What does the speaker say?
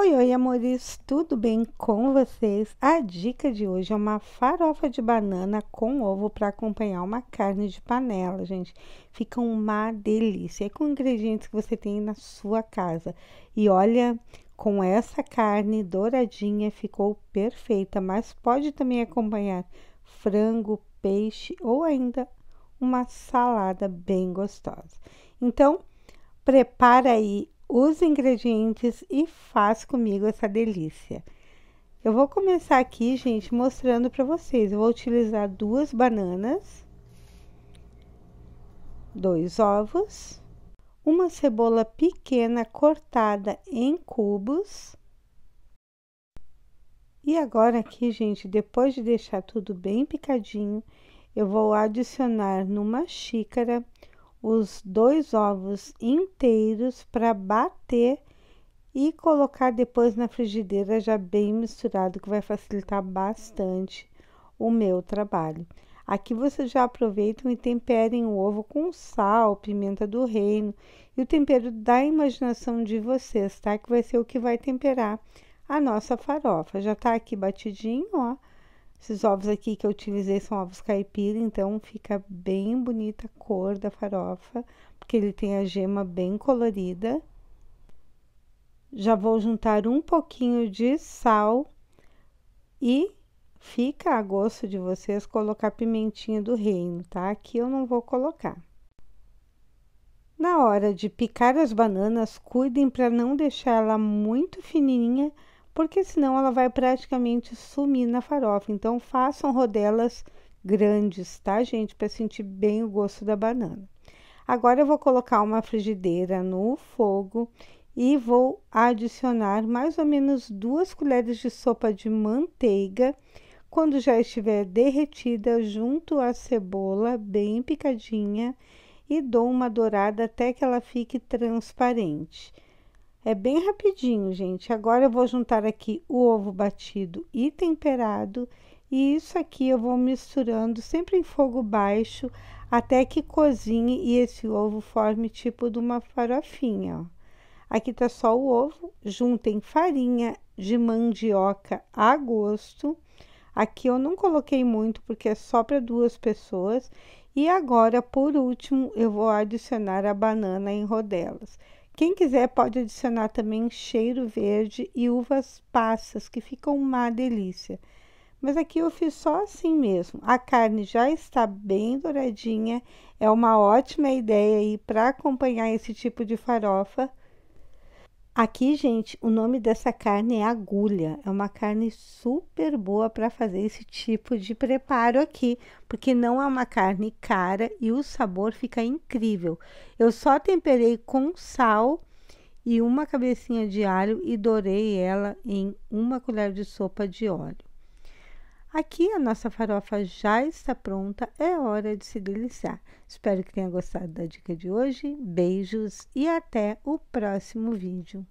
Oi, oi, amores, tudo bem com vocês? A dica de hoje é uma farofa de banana com ovo para acompanhar uma carne de panela, gente. Fica uma delícia, é com ingredientes que você tem na sua casa. E olha, com essa carne douradinha ficou perfeita, mas pode também acompanhar frango, peixe ou ainda uma salada bem gostosa. Então, prepara aí os ingredientes e faz comigo essa delícia. Eu vou começar aqui, gente, mostrando para vocês. Eu vou utilizar duas bananas, dois ovos, uma cebola pequena cortada em cubos. E agora aqui, gente, depois de deixar tudo bem picadinho, eu vou adicionar numa xícara os dois ovos inteiros para bater e colocar depois na frigideira já bem misturado, que vai facilitar bastante o meu trabalho. Aqui vocês já aproveitam e temperem o ovo com sal, pimenta do reino e o tempero da imaginação de vocês, tá? Que vai ser o que vai temperar a nossa farofa. Já tá aqui batidinho, ó. Esses ovos aqui que eu utilizei são ovos caipira, então fica bem bonita a cor da farofa, porque ele tem a gema bem colorida. Já vou juntar um pouquinho de sal e fica a gosto de vocês colocar pimentinha do reino, tá? Aqui eu não vou colocar. Na hora de picar as bananas, cuidem para não deixar ela muito fininha, porque senão ela vai praticamente sumir na farofa. Então façam rodelas grandes, tá, gente, para sentir bem o gosto da banana. Agora eu vou colocar uma frigideira no fogo e vou adicionar mais ou menos duas colheres de sopa de manteiga. Quando já estiver derretida, junto à cebola bem picadinha e dou uma dourada até que ela fique transparente. É bem rapidinho, gente. Agora eu vou juntar aqui o ovo batido e temperado. E isso aqui eu vou misturando sempre em fogo baixo até que cozinhe e esse ovo forme tipo de uma farofinha. Ó. Aqui tá só o ovo, juntem farinha de mandioca a gosto. Aqui eu não coloquei muito porque é só para duas pessoas. E agora, por último, eu vou adicionar a banana em rodelas. Quem quiser pode adicionar também cheiro verde e uvas passas, que ficam uma delícia. Mas aqui eu fiz só assim mesmo. A carne já está bem douradinha, é uma ótima ideia aí para acompanhar esse tipo de farofa Aqui, gente, o nome dessa carne é agulha. É uma carne super boa para fazer esse tipo de preparo aqui, porque não é uma carne cara e o sabor fica incrível. Eu só temperei com sal e uma cabecinha de alho e dourei ela em uma colher de sopa de óleo. Aqui a nossa farofa já está pronta, é hora de se deliciar. Espero que tenha gostado da dica de hoje. Beijos e até o próximo vídeo.